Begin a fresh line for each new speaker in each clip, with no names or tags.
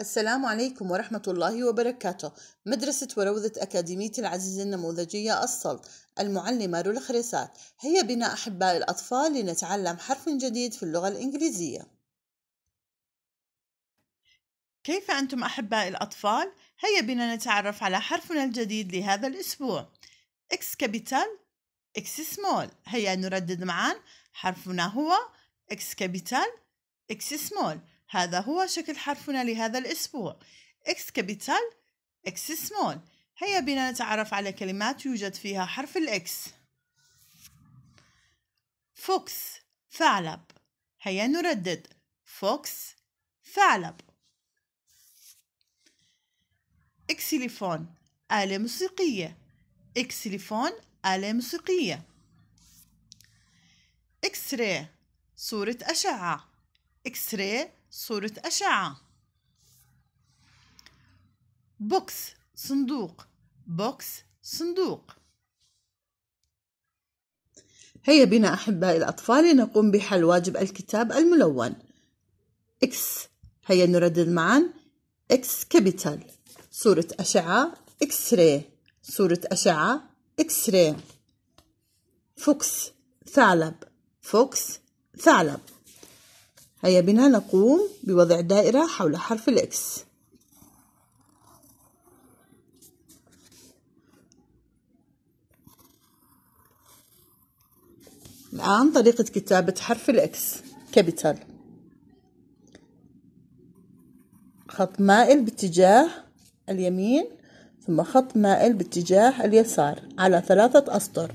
السلام عليكم ورحمة الله وبركاته مدرسة وروضة أكاديمية العزيزة النموذجية الصلت المعلمة رولا خريسات هيا بنا أحباء الأطفال لنتعلم حرف جديد في اللغة الإنجليزية كيف أنتم أحباء الأطفال؟ هيا بنا نتعرف على حرفنا الجديد لهذا الأسبوع X capital X small هيا نردد معا حرفنا هو X capital X small هذا هو شكل حرفنا لهذا الأسبوع X كابيتال X سمول هيا بنا نتعرف على كلمات يوجد فيها حرف الإكس فوكس ثعلب هيا نردد فوكس ثعلب إكسليفون آلة موسيقية إكسليفون آلة موسيقية إكس راي صورة أشعة إكس راي صورة أشعة بوكس صندوق بوكس صندوق هيا بنا أحبائي الأطفال لنقوم بحل واجب الكتاب الملون X هيا نردد معا X كابيتال صورة أشعة إكس راي صورة أشعة إكس راي فوكس ثعلب فوكس ثعلب هيا بنا نقوم بوضع دائرة حول حرف الإكس الآن طريقة كتابة حرف الإكس كابيتال خط مائل باتجاه اليمين ثم خط مائل باتجاه اليسار على ثلاثة أسطر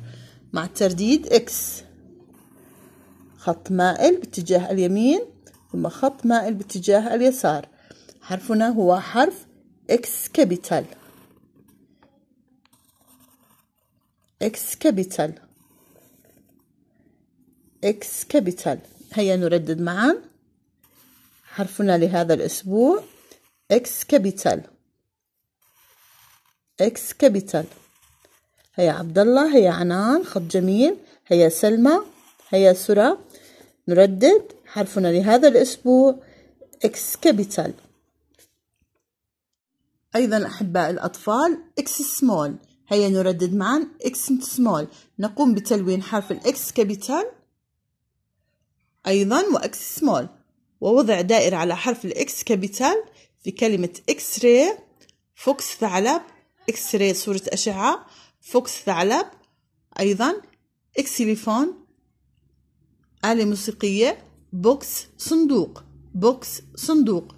مع الترديد إكس خط مائل باتجاه اليمين ثم خط مائل باتجاه اليسار حرفنا هو حرف إكس كابيتال إكس كابيتال إكس كابيتال هيا نردد معا حرفنا لهذا الأسبوع إكس كابيتال إكس كابيتال هيا عبد الله هيا عنان خط جميل هيا سلمى هيا سرى نردد حرفنا لهذا الأسبوع إكس كابيتال أيضا أحباء الأطفال إكس سمول هيا نردد معا إكس سمول نقوم بتلوين حرف الإكس كابيتال أيضا وإكس سمول ووضع دائرة على حرف الإكس كابيتال في كلمة إكس راي فوكس ثعلب إكس راي صورة أشعة فوكس ثعلب أيضا إكسيليفون آلة موسيقية بوكس صندوق بوكس صندوق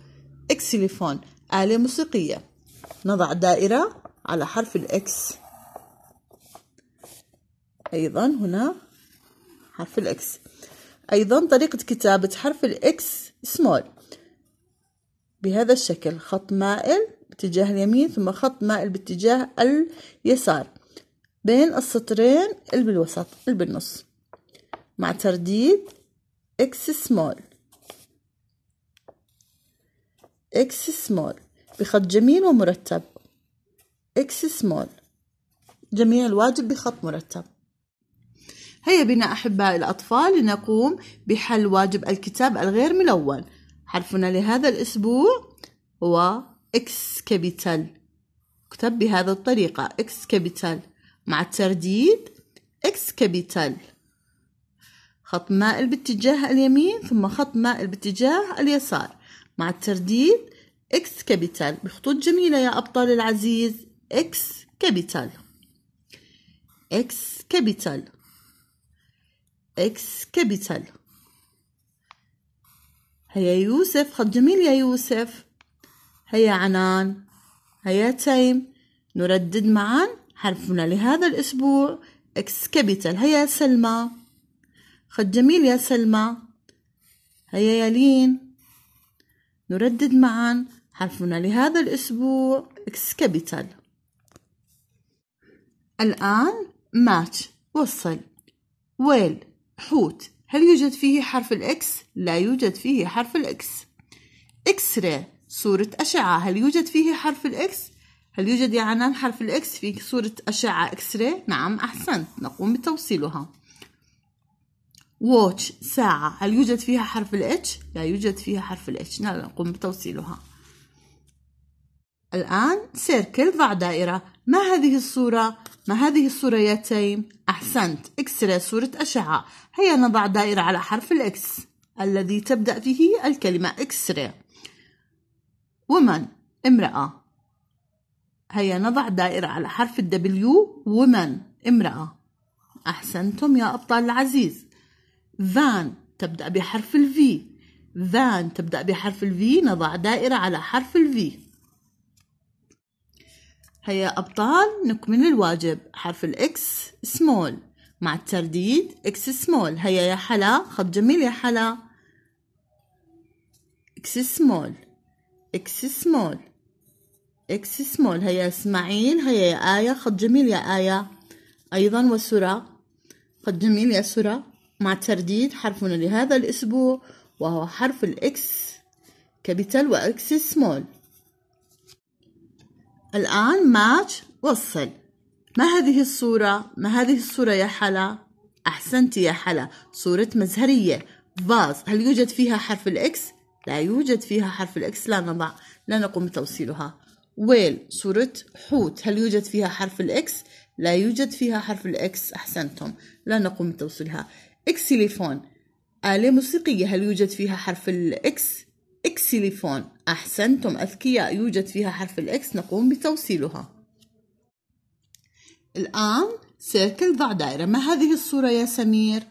اكسليفون آلة موسيقية نضع دائرة على حرف الإكس أيضا هنا حرف الإكس أيضا طريقة كتابة حرف الإكس سمول بهذا الشكل خط مائل باتجاه اليمين ثم خط مائل باتجاه اليسار بين السطرين اللي بالوسط اللي بالنص مع ترديد اكس سمول اكس سمول بخط جميل ومرتب اكس سمول جميل الواجب بخط مرتب هيا بنا أحباء الأطفال لنقوم بحل واجب الكتاب الغير ملون حرفنا لهذا الأسبوع هو إكس كابيتال اكتب بهذه الطريقة إكس كابيتال مع الترديد إكس كابيتال خط مائل باتجاه اليمين ثم خط مائل باتجاه اليسار مع الترديد اكس كابيتال بخطوط جميلة يا أبطال العزيز اكس كابيتال اكس كابيتال اكس كابيتال هيا يوسف خط جميل يا يوسف هيا عنان هيا تيم نردد معا حرفنا لهذا الأسبوع اكس كابيتال هيا سلمى خد جميل يا سلمى هيا يا لين نردد معا حرفنا لهذا الأسبوع إكس كابيتال الآن ماتش وصل ويل حوت هل يوجد فيه حرف الإكس؟ لا يوجد فيه حرف الإكس إكس ري صورة أشعة هل يوجد فيه حرف الإكس؟ هل يوجد يا عنان حرف الإكس في صورة أشعة إكس ري؟ نعم أحسنت نقوم بتوصيلها واتش ساعة هل يوجد فيها حرف الاتش؟ لا يوجد فيها حرف الاتش نقوم بتوصيلها الآن سيركل ضع دائرة ما هذه الصورة؟ ما هذه الصورة يا تيم؟ أحسنت اكسري صورة أشعة هيا نضع دائرة على حرف الإكس الذي تبدأ فيه الكلمة اكسري ومن امرأة هيا نضع دائرة على حرف الدبليو ومن امرأة أحسنتم يا أبطال العزيز ذان تبدأ بحرف الفي ذان تبدأ بحرف الفي نضع دائرة على حرف الفي هيا أبطال نكمل الواجب حرف الإكس سمول مع الترديد إكس سمول هيا يا حلا خط جميل يا حلا إكس سمول إكس سمول إكس سمول هيا إسماعيل هيا يا آية خط جميل يا آية أيضا وسرى خط جميل يا سرى مع ترديد حرفنا لهذا الأسبوع وهو حرف الإكس كابيتال وإكس سمول الآن ماتش وصل ما هذه الصورة؟ ما هذه الصورة يا حلا؟ أحسنت يا حلا صورة مزهرية فاز هل يوجد فيها حرف الإكس؟ لا يوجد فيها حرف الإكس لا نضع لا نقوم بتوصيلها ويل صورة حوت هل يوجد فيها حرف الإكس؟ لا يوجد فيها حرف الإكس أحسنتم لا نقوم بتوصيلها إكسيليفون آلة موسيقية هل يوجد فيها حرف الإكس؟ إكسيليفون أحسنتم أذكياء يوجد فيها حرف الإكس نقوم بتوصيلها الآن سيركل ضع دائرة ما هذه الصورة يا سمير؟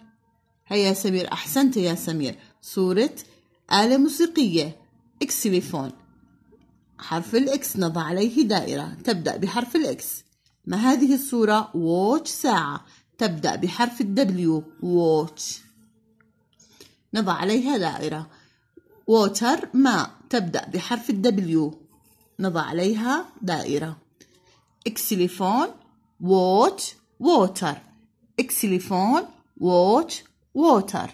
هيا يا سمير أحسنت يا سمير صورة آلة موسيقية إكسيليفون حرف الإكس نضع عليه دائرة تبدأ بحرف الإكس ما هذه الصورة؟ ووتش ساعة تبدأ بحرف ال W watch نضع عليها دائرة water ماء تبدأ بحرف ال W نضع عليها دائرة اكسليفون watch water اكسليفون watch water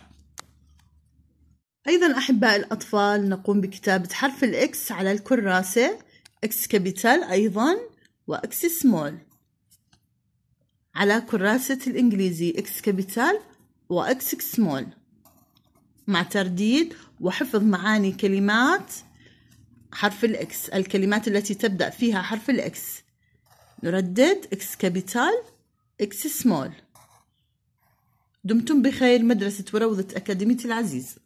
أيضا أحباء الأطفال نقوم بكتابة حرف الإكس على الكراسة إكس كابيتال أيضا وإكس سمول على كراسة الإنجليزي إكس كابيتال وإكس سمول مع ترديد وحفظ معاني كلمات حرف الإكس الكلمات التي تبدأ فيها حرف الإكس نردد إكس كابيتال إكس سمول دمتم بخير مدرسة وروضة أكاديمية العزيز